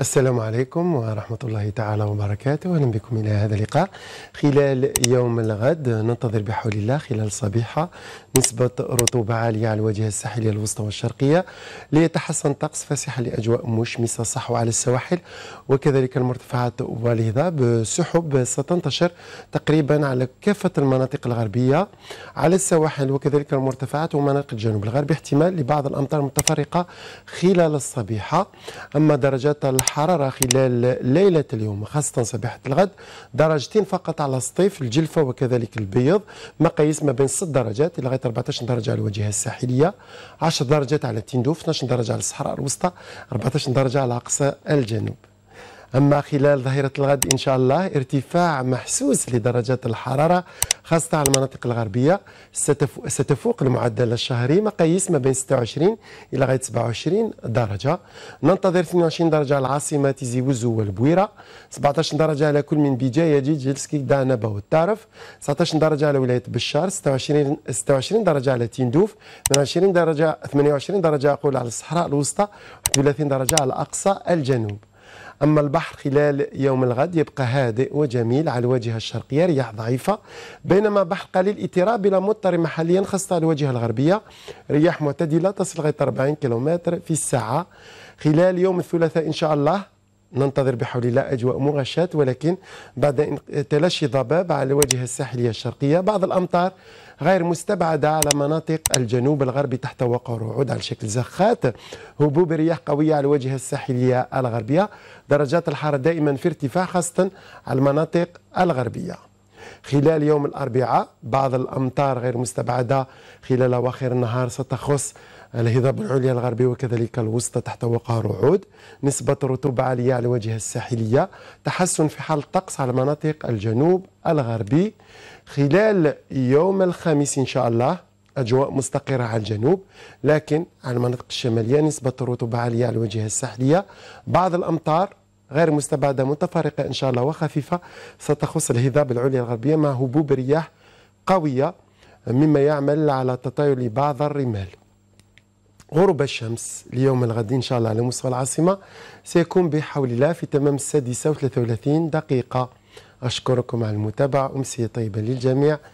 السلام عليكم ورحمة الله تعالى وبركاته أهلا بكم إلى هذا اللقاء خلال يوم الغد ننتظر بحول الله خلال الصبيحة نسبة رطوبة عالية على الواجهة الساحلية الوسطى والشرقية ليتحسن طقس فاسحة لأجواء مشمسة صحو على السواحل وكذلك المرتفعات والهضاب بسحب ستنتشر تقريبا على كافة المناطق الغربية على السواحل وكذلك المرتفعات ومناطق الجنوب الغربي احتمال لبعض الأمطار المتفرقة خلال الصبيحة أما درجات الحرارة خلال ليلة اليوم خاصة صباحة الغد درجتين فقط على الصيف الجلفة وكذلك البيض مقاييس ما بين 6 درجات إلى غاية 14 درجة على الواجهة الساحلية 10 درجات على تندوف 12 درجة على الصحراء الوسطى 14 درجة على أقصى الجنوب أما خلال ظهيرة الغد إن شاء الله ارتفاع محسوس لدرجات الحرارة خاصة على المناطق الغربية ستفوق المعدل الشهري مقاييس ما بين 26 إلى غاية 27 درجة ننتظر 22 درجة العاصمة تيزي وزو والبويرة 17 درجة على كل من بجاية جيت جلسكي دانبا والتارف 19 درجة على ولاية بشار 26 26 درجة على تندوف 28 درجة 28 درجة أقول على الصحراء الوسطى 30 درجة على أقصى الجنوب أما البحر خلال يوم الغد يبقى هادئ وجميل على الواجهة الشرقية رياح ضعيفة بينما بحر قليل اضطراب إلى مضطر محليا خاصة على الواجهة الغربية رياح معتدلة تصل غير 40 كيلومتر في الساعة خلال يوم الثلاثاء إن شاء الله ننتظر بحول الله أجواء مغشاة ولكن بعد تلاشي ضباب على الواجهة الساحلية الشرقية بعض الأمطار غير مستبعدة على مناطق الجنوب الغربي تحت وقع رعود على شكل زخات هبوب رياح قوية على الواجهة الساحلية الغربية درجات الحرارة دائما في ارتفاع خاصة على المناطق الغربية خلال يوم الأربعاء بعض الأمطار غير مستبعدة خلال أواخر النهار ستخص الهضاب العليا الغربي وكذلك الوسطى تحت وقع رعود نسبة رطوبة عالية على الواجهة الساحلية تحسن في حال الطقس على مناطق الجنوب الغربي خلال يوم الخميس إن شاء الله أجواء مستقرة على الجنوب لكن على المناطق الشمالية نسبة الرطوبة عالية على الواجهة الساحلية بعض الأمطار غير مستبعدة متفرقة إن شاء الله وخفيفة ستخص الهضاب العليا الغربية مع هبوب رياح قوية مما يعمل على تطايل بعض الرمال غروب الشمس اليوم الغد إن شاء الله على مستوى العاصمة سيكون بحول الله في تمام السادسة وثلاثة وثلاثين دقيقة أشكركم على المتابعة أمسية طيبة للجميع